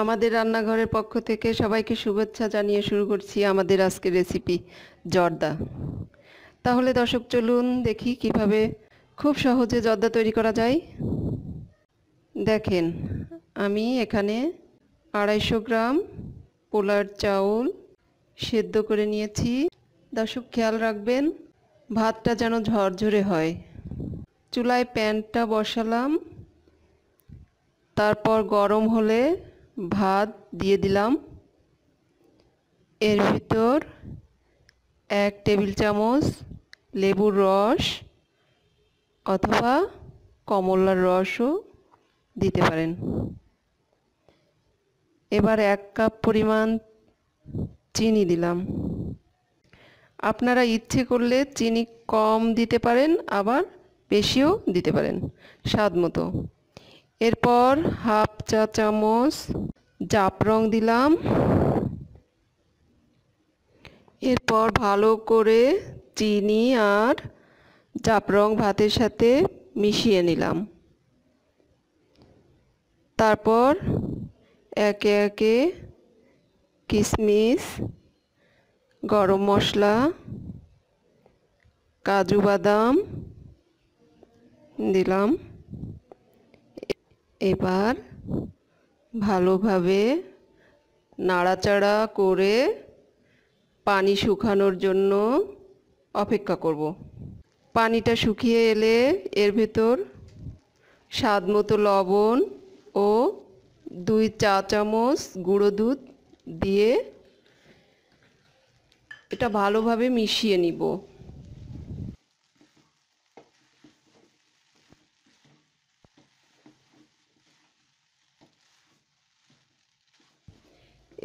আমাদের রান্নাঘরের পক্ষ থেকে সবাইকে শুভেচ্ছা জানিয়ে শুরু করছি আমাদের আজকের রেসিপি জর্দা তাহলে দর্শক চলুন দেখি কিভাবে খুব সহজে জর্দা তৈরি করা যায় দেখেন আমি এখানে আড়াইশো গ্রাম পোলার চাউল সেদ্ধ করে নিয়েছি দর্শক খেয়াল রাখবেন ভাতটা যেন ঝরঝরে হয় চুলায় প্যানটা বসালাম তারপর গরম হলে ভাত দিয়ে দিলাম এর ভিতর এক টেবিল চামচ লেবুর রস অথবা কমলার রসও দিতে পারেন এবার এক কাপ পরিমাণ চিনি দিলাম আপনারা ইচ্ছে করলে চিনি কম দিতে পারেন আবার বেশিও দিতে পারেন স্বাদ মতো এরপর হাফ চা চামচ রং দিলাম এরপর ভালো করে চিনি আর রং ভাতের সাথে মিশিয়ে নিলাম তারপর একে একে কিশমিশ গরম মশলা কাজু বাদাম দিলাম এবার ভালোভাবে নাড়াচাড়া করে পানি শুকানোর জন্য অপেক্ষা করব পানিটা শুকিয়ে এলে এর ভেতর স্বাদ মতো লবণ ও দুই চা চামচ গুঁড়ো দুধ দিয়ে এটা ভালোভাবে মিশিয়ে নিব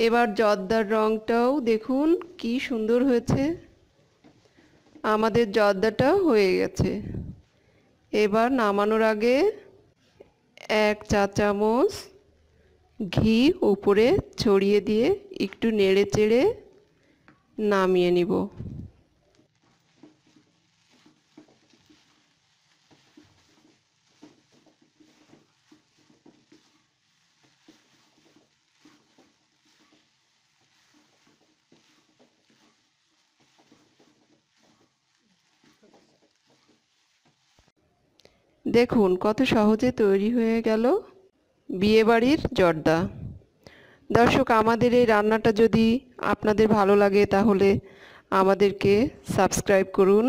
এবার জর্দার রঙটাও দেখুন কি সুন্দর হয়েছে আমাদের জর্দাটা হয়ে গেছে এবার নামানোর আগে এক চা চামচ ঘি উপরে ছড়িয়ে দিয়ে একটু নেড়ে চেড়ে নামিয়ে নিব দেখুন কত সহজে তৈরি হয়ে গেল বিয়েবাড়ির জর্দা দর্শক আমাদের এই রান্নাটা যদি আপনাদের ভালো লাগে তাহলে আমাদেরকে সাবস্ক্রাইব করুন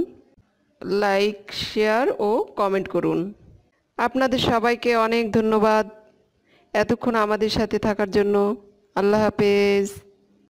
লাইক শেয়ার ও কমেন্ট করুন আপনাদের সবাইকে অনেক ধন্যবাদ এতক্ষণ আমাদের সাথে থাকার জন্য আল্লাহ হাফেজ